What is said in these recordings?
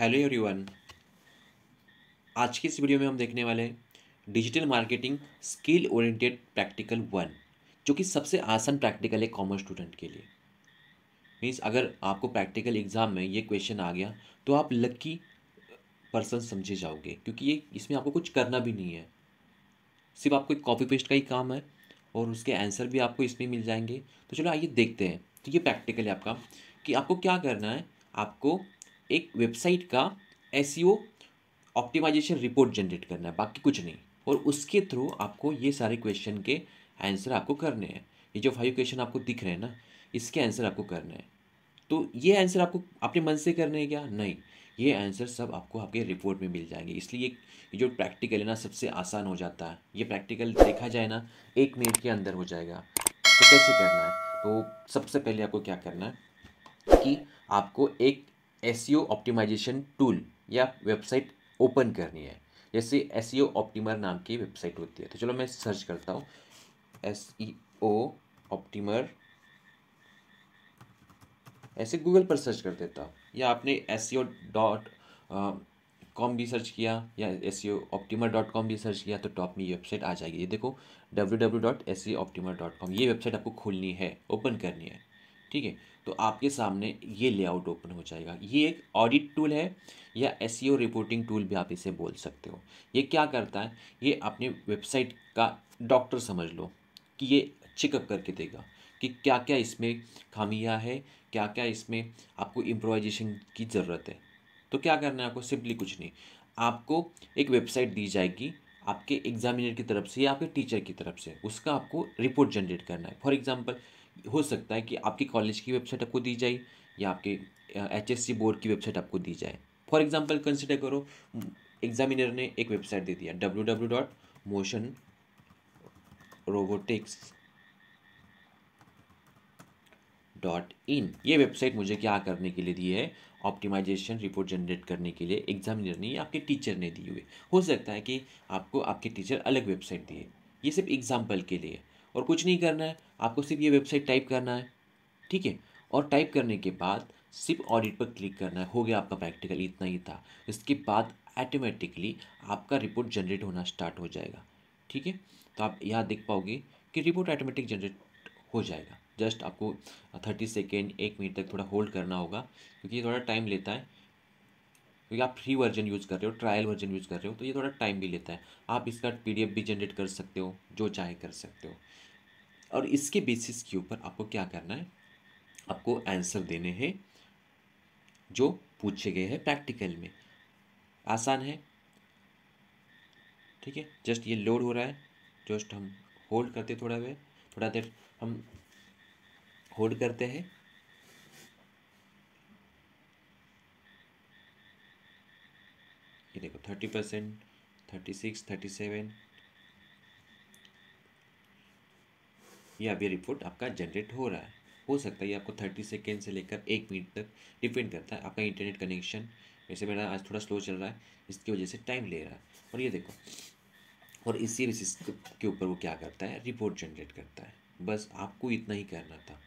hello everyone आज की इस वीडियो में हम देखने वाले हैं digital marketing skill oriented practical one जो कि सबसे आसान प्रैक्टिकल है कॉमर्स स्टूडेंट के लिए मीन्स अगर आपको प्रैक्टिकल एग्ज़ाम में ये क्वेश्चन आ गया तो आप लक्की पर्सन समझे जाओगे क्योंकि ये इसमें आपको कुछ करना भी नहीं है सिर्फ आपको एक कॉपी पेस्ट का ही काम है और उसके आंसर भी आपको इसमें मिल जाएंगे तो चलो आइए देखते हैं तो ये प्रैक्टिकल है आपका कि आपको क्या करना है आपको एक वेबसाइट का एस ऑप्टिमाइजेशन रिपोर्ट जनरेट करना है बाकी कुछ नहीं और उसके थ्रू आपको ये सारे क्वेश्चन के आंसर आपको करने हैं ये जो फाइव क्वेश्चन आपको दिख रहे हैं ना इसके आंसर आपको करने हैं तो ये आंसर आपको अपने मन से करने हैं क्या नहीं ये आंसर सब आपको आपके रिपोर्ट में मिल जाएंगे इसलिए ये जो प्रैक्टिकल है ना सबसे आसान हो जाता है ये प्रैक्टिकल देखा जाए ना एक मिनट के अंदर हो जाएगा तो कैसे करना है तो सबसे पहले आपको क्या करना है कि आपको एक एस ऑप्टिमाइजेशन टूल या वेबसाइट ओपन करनी है जैसे एस ई ऑप्टीमर नाम की वेबसाइट होती है तो चलो मैं सर्च करता हूँ एस ई ऑप्टीमर ऐसे गूगल पर सर्च कर देता हूँ या आपने एस डॉट कॉम भी सर्च किया या एस ऑप्टीमर डॉट कॉम भी सर्च किया तो टॉप में ये वेबसाइट आ जाएगी ये देखो W W dot S optimer dot com ये वेबसाइट आपको खोलनी है ओपन करनी है ठीक है तो आपके सामने ये लेआउट ओपन हो जाएगा ये एक ऑडिट टूल है या एस रिपोर्टिंग टूल भी आप इसे बोल सकते हो ये क्या करता है ये अपने वेबसाइट का डॉक्टर समझ लो कि ये चेकअप करके देगा कि क्या क्या इसमें खामियां है क्या क्या इसमें आपको इम्प्रोवाइजेशन की ज़रूरत है तो क्या करना है आपको सिंपली कुछ नहीं आपको एक वेबसाइट दी जाएगी आपके एग्जामिनर की तरफ से या आपके टीचर की तरफ से उसका आपको रिपोर्ट जनरेट करना है फॉर एग्जाम्पल हो सकता है कि आपके कॉलेज की वेबसाइट आपको दी जाए या आपके एच बोर्ड की वेबसाइट आपको दी जाए फॉर एग्जाम्पल कंसिडर करो एग्जामिनर ने एक वेबसाइट दे दिया W W dot motion robotics dot in ये वेबसाइट मुझे क्या करने के लिए दी है ऑप्टिमाइजेशन रिपोर्ट जनरेट करने के लिए एग्जामिनर ने या आपके टीचर ने दी हुई हो सकता है कि आपको आपके टीचर अलग वेबसाइट दिए ये सिर्फ एग्जाम्पल के लिए और कुछ नहीं करना है आपको सिर्फ ये वेबसाइट टाइप करना है ठीक है और टाइप करने के बाद सिर्फ ऑडिट पर क्लिक करना है हो गया आपका प्रैक्टिकल इतना ही था इसके बाद ऐटोमेटिकली आपका रिपोर्ट जनरेट होना स्टार्ट हो जाएगा ठीक है तो आप यहाँ देख पाओगे कि रिपोर्ट ऑटोमेटिक जनरेट हो जाएगा जस्ट आपको थर्टी सेकेंड एक मिनट तक थोड़ा होल्ड करना होगा क्योंकि ये थोड़ा टाइम लेता है क्योंकि आप फ्री वर्जन यूज़ कर रहे हो ट्रायल वर्जन यूज़ कर रहे हो तो ये थोड़ा टाइम भी लेता है आप इसका पीडीएफ भी जनरेट कर सकते हो जो चाहे कर सकते हो और इसके बेसिस के ऊपर आपको क्या करना है आपको आंसर देने हैं जो पूछे गए हैं प्रैक्टिकल में आसान है ठीक है जस्ट ये लोड हो रहा है जस्ट हम होल्ड करते थोड़ा वे थोड़ा देर हम होल्ड करते हैं ये देखो thirty percent thirty six thirty seven ये अभी रिपोर्ट आपका जनरेट हो रहा है हो सकता है ये आपको थर्टी सेकेंड से लेकर एक मिनट तक डिपेंड करता है आपका इंटरनेट कनेक्शन वैसे मेरा आज थोड़ा स्लो चल रहा है इसकी वजह से टाइम ले रहा है और ये देखो और इसी बेसिस के ऊपर वो क्या करता है रिपोर्ट जनरेट करता है बस आपको इतना ही करना था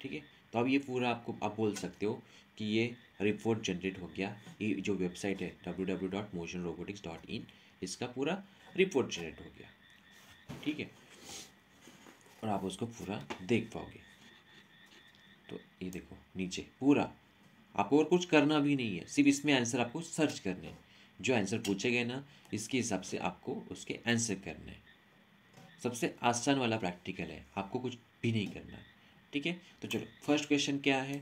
ठीक है तो अब ये पूरा आपको आप बोल सकते हो कि ये रिपोर्ट जनरेट हो गया ये जो वेबसाइट है W W dot motion robotics dot in इसका पूरा रिपोर्ट जनरेट हो गया ठीक है और आप उसको पूरा देख पाओगे तो ये देखो नीचे पूरा आपको और कुछ करना भी नहीं है सिर्फ इसमें आंसर आपको सर्च करने हैं जो आंसर पूछे गए ना इसके हिसाब से आपको उसके आंसर करने हैं सबसे आसान वाला प्रैक्टिकल है आपको कुछ भी नहीं करना ठीक है तो चलो फर्स्ट क्वेश्चन क्या है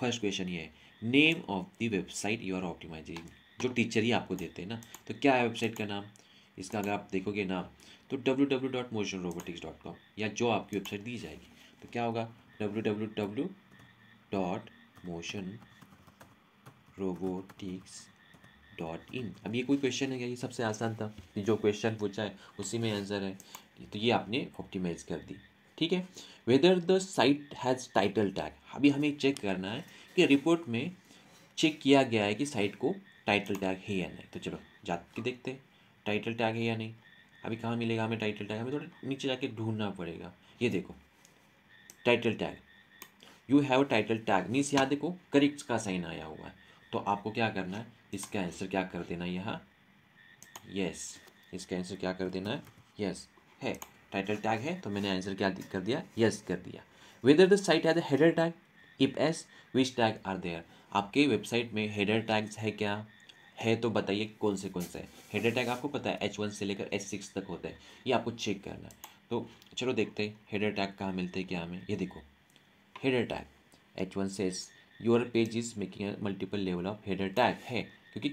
फर्स्ट क्वेश्चन ये है name of the website you are optimizing जो टीचर ही आपको देते हैं ना तो क्या है वेबसाइट का नाम इसका अगर आप देखोगे ना तो W W dot motion robotics dot com या जो आपकी वेबसाइट दी जाएगी तो क्या होगा W W W dot motion robotics dot in अब ये कोई क्वेश्चन है क्या ये सबसे आसान था जो क्वेश्चन पूछा है उसी में आंसर है तो ये आपने ऑप्टिमाइज कर दी ठीक है whether the site has title tag अभी हमें चेक करना है कि रिपोर्ट में चेक किया गया है कि साइट को टाइटल टैग है या नहीं तो चलो जा के देखते हैं टाइटल टैग है या नहीं अभी कहाँ मिलेगा हमें टाइटल टैग हमें थोड़ा नीचे जाके ढूंढना पड़ेगा ये देखो title tag you have title tag means यहाँ देखो करेक्ट का साइन आया हुआ है तो आपको क्या करना है इसका आंसर क्या कर देना है यहाँ यस इसका आंसर क्या कर देना है यस है टाइटल टैग है तो मैंने आंसर क्या कर दिया यस कर दिया वेदर द साइट है header tag if yes which tag are there आपके वेबसाइट में हेडर टैग्स है क्या है तो बताइए कौन से कौन से है हेड अटैक आपको पता है एच वन से लेकर एच सिक्स तक होता है ये आपको चेक करना है तो चलो देखते हैं हेड अटैक कहाँ मिलते हैं क्या हमें ये देखो हेड अटैक एच वन से as your page is making multiple level of हेड अटैक है क्योंकि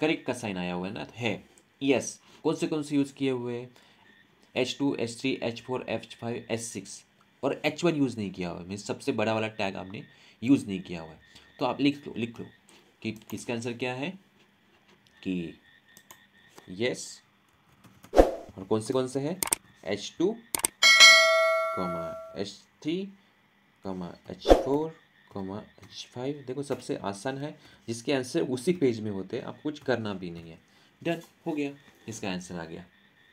करेक्ट का साइन आया हुआ है ना है यस कौन से कौन से यूज़ किए हुए हैं H two H three H four H five H six और एच वन यूज़ नहीं किया हुआ है मीन सबसे बड़ा वाला टैग आपने यूज़ नहीं किया हुआ है तो आप लिख लो लिख लो कि इसका आंसर क्या है कि यस और कौन से कौन से हैं H two comma H three comma H four comma H five देखो सबसे आसान है जिसके आंसर उसी पेज में होते हैं आप कुछ करना भी नहीं है डन हो गया इसका आंसर आ गया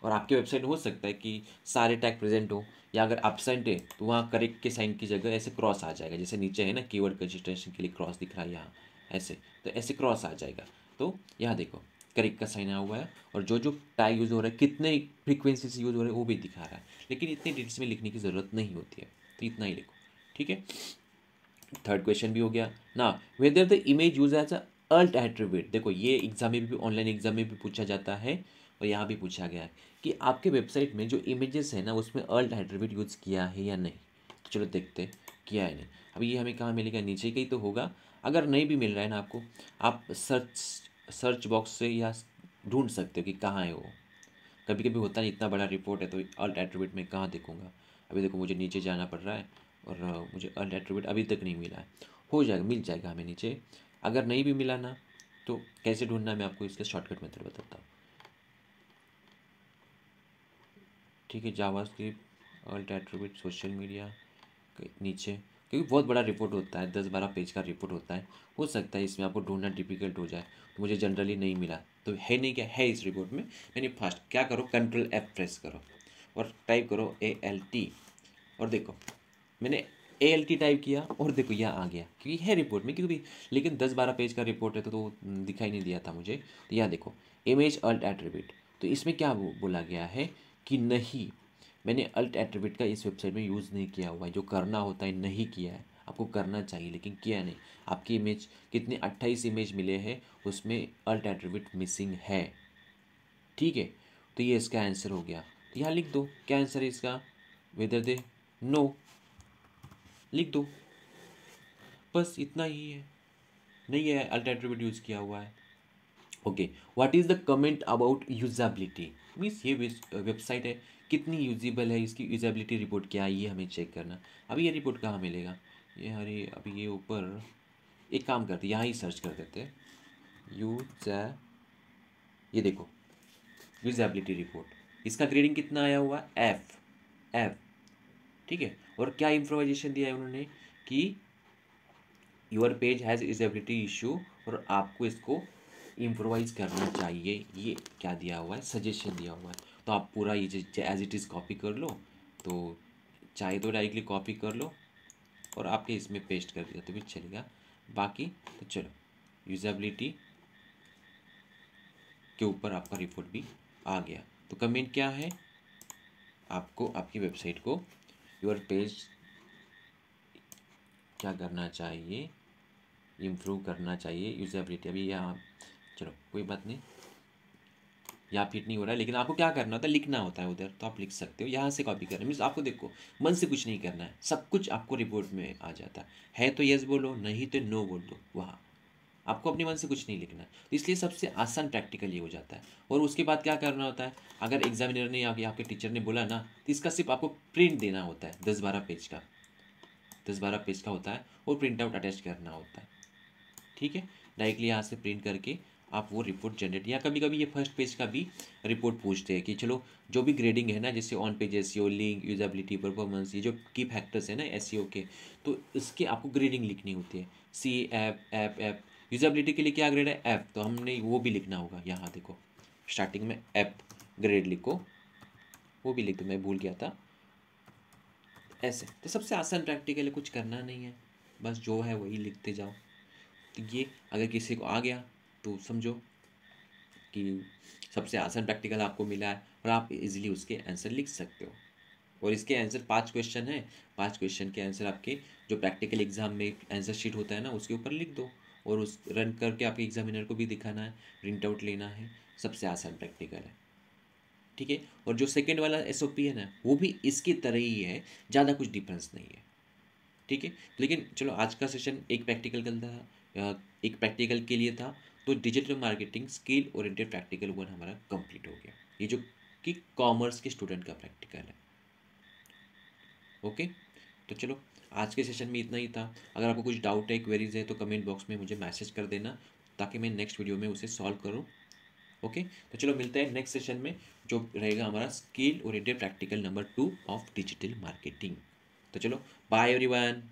और आपके वेबसाइट हो सकता है कि सारे टैग प्रेजेंट हो या अगर एबसेंट है तो वहाँ करेक्ट के साइन की जगह ऐसे क्रॉस आ जाएगा जैसे नीचे है ना कीवर्ड रजिस्ट्रेशन के लिए क्रॉस दिख रहा है यहाँ ऐसे तो ऐसे क्रॉस आ जाएगा तो यहाँ देखो करेक्ट का साइन आया हुआ है और जो जो टाई यूज़ हो रहा है कितने फ्रीक्वेंसी से यूज़ हो रहा है वो भी दिखा रहा है लेकिन इतने डिटेल्स में लिखने की ज़रूरत नहीं होती है तो इतना ही लिखो ठीक है थर्ड क्वेश्चन भी हो गया ना whether the image use as alt attribute देखो ये एग्जाम में भी ऑनलाइन एग्जाम में भी पूछा जाता है और यहाँ भी पूछा गया है कि आपके वेबसाइट में जो इमेजेस है ना उसमें अल्ट एट्रीब्यूट यूज़ किया है या नहीं तो चलो देखते किया है नहीं अभी ये हमें कहाँ मिलेगा नीचे का ही तो होगा अगर नहीं भी मिल रहा है ना आपको आप सर्च सर्च बॉक्स से या ढूंढ सकते हो कि कहाँ है वो कभी कभी होता नहीं इतना बड़ा रिपोर्ट है तो अल्ट एट्रीब्यूट में कहाँ देखूँगा अभी देखो मुझे नीचे जाना पड़ रहा है और मुझे अल्ट एट्रीब्यूट अभी तक नहीं मिला है हो जाएगा मिल जाएगा हमें नीचे अगर नहीं भी मिला ना तो कैसे ढूंढना मैं आपको इसके शॉर्टकट मेथड बताता हूँ ठीक है JavaScript alt attribute social media नीचे क्योंकि बहुत बड़ा रिपोर्ट होता है दस बारह पेज का रिपोर्ट होता है हो सकता है इसमें आपको ढूंढना डिफिकल्ट हो जाए तो मुझे जनरली नहीं मिला तो है नहीं क्या है इस रिपोर्ट में मैंने फास्ट क्या करो कंट्रोल एफ प्रेस करो और टाइप करो ए एल टी और देखो मैंने ए एल टी टाइप किया और देखो यह आ गया क्योंकि है रिपोर्ट में क्योंकि लेकिन दस बारह पेज का रिपोर्ट है तो, तो दिखाई नहीं दिया था मुझे तो यहाँ देखो इमेज अल्ट एट्रीब्यूट तो इसमें क्या बोला गया है कि नहीं मैंने अल्ट एट्रीब्यूट का इस वेबसाइट में यूज़ नहीं किया हुआ है जो करना होता है नहीं किया है आपको करना चाहिए लेकिन किया नहीं आपकी इमेज कितने अट्ठाईस इमेज मिले हैं उसमें अल्ट एट्रीब्यूट मिसिंग है ठीक है तो ये इसका आंसर हो गया तो यहाँ लिख दो क्या आंसर है इसका वेदर दे नो लिख दो बस इतना ही है नहीं है अल्ट एट्रीब्यूट यूज़ किया हुआ है okay what is the comment about usability means ये वेबसाइट है कितनी यूजेबल है इसकी यूजेबिलिटी रिपोर्ट क्या है ये हमें चेक करना अभी ये रिपोर्ट कहाँ मिलेगा ये अरे अभी ये ऊपर एक काम करते यहाँ ही सर्च कर देते यू ये देखो यूजेबिलिटी रिपोर्ट इसका ग्रेडिंग कितना आया हुआ एफ एफ ठीक है और क्या इंफॉर्मेशन दिया है उन्होंने कि your page has usability issue और आपको इसको इम्प्रोवाइज करना चाहिए ये क्या दिया हुआ है सजेशन दिया हुआ है तो आप पूरा ये एज इट इज़ कॉपी कर लो तो चाहे तो डायरेक्टली कॉपी कर लो और आपके इसमें पेस्ट कर दिया तो भी चलेगा बाकी तो चलो यूजबिलिटी के ऊपर आपका रिपोर्ट भी आ गया तो कमेंट क्या है आपको आपकी वेबसाइट को योर पेज क्या करना चाहिए इम्प्रूव करना चाहिए यूजबिलिटी अभी यहाँ चलो कोई बात नहीं यहाँ फिट नहीं हो रहा है लेकिन आपको क्या करना होता है लिखना होता है उधर तो आप लिख सकते हो यहाँ से कॉपी करना मीन्स आपको देखो मन से कुछ नहीं करना है सब कुछ आपको रिपोर्ट में आ जाता है तो यस बोलो नहीं तो नो बोल दो वहाँ आपको अपने मन से कुछ नहीं लिखना है तो इसलिए सबसे आसान प्रैक्टिकल ये हो जाता है और उसके बाद क्या करना होता है अगर एग्जामिनर ने या आपके टीचर ने बोला ना तो इसका सिर्फ आपको प्रिंट देना होता है दस बारह पेज का दस बारह पेज का होता है और प्रिंट आउट अटैच करना होता है ठीक है डायरेक्टली यहाँ से प्रिंट करके आप वो रिपोर्ट जनरेट या कभी कभी ये फर्स्ट पेज का भी रिपोर्ट पूछते हैं कि चलो जो भी ग्रेडिंग है ना जैसे on page S link usability performance ये जो की फैक्टर्स है ना एस e के तो इसके आपको ग्रेडिंग लिखनी होती है सी एप ऐप ऐप यूजबिलिटी के लिए क्या ग्रेड है ऐप तो हमने वो भी लिखना होगा यहाँ देखो स्टार्टिंग में एप ग्रेड लिखो वो भी लिख दो मैं भूल गया था ऐसे तो सबसे आसान प्रैक्टिकली कुछ करना नहीं है बस जो है वही लिखते जाओ तो ये अगर किसी को आ गया तो समझो कि सबसे आसान प्रैक्टिकल आपको मिला है और आप इजीली उसके आंसर लिख सकते हो और इसके आंसर पांच क्वेश्चन है पांच क्वेश्चन के आंसर आपके जो प्रैक्टिकल एग्जाम में आंसर शीट होता है ना उसके ऊपर लिख दो और उस रन करके आपके एग्जामिनर को भी दिखाना है प्रिंट आउट लेना है सबसे आसान प्रैक्टिकल है ठीक है और जो सेकेंड वाला एस है ना वो भी इसकी तरह ही है ज़्यादा कुछ डिफरेंस नहीं है ठीक है लेकिन चलो आज का सेशन एक प्रैक्टिकल का था एक प्रैक्टिकल के लिए था तो digital marketing skill oriented practical one हमारा कंप्लीट हो गया ये जो कि कॉमर्स के स्टूडेंट का प्रैक्टिकल है ओके तो चलो आज के सेशन में इतना ही था अगर आपको कुछ डाउट है क्वेरीज है तो कमेंट बॉक्स में मुझे मैसेज कर देना ताकि मैं नेक्स्ट वीडियो में उसे सॉल्व करूँ ओके तो चलो मिलते हैं नेक्स्ट सेशन में जो रहेगा हमारा skill oriented practical number two of digital marketing तो चलो बाय एवरीवन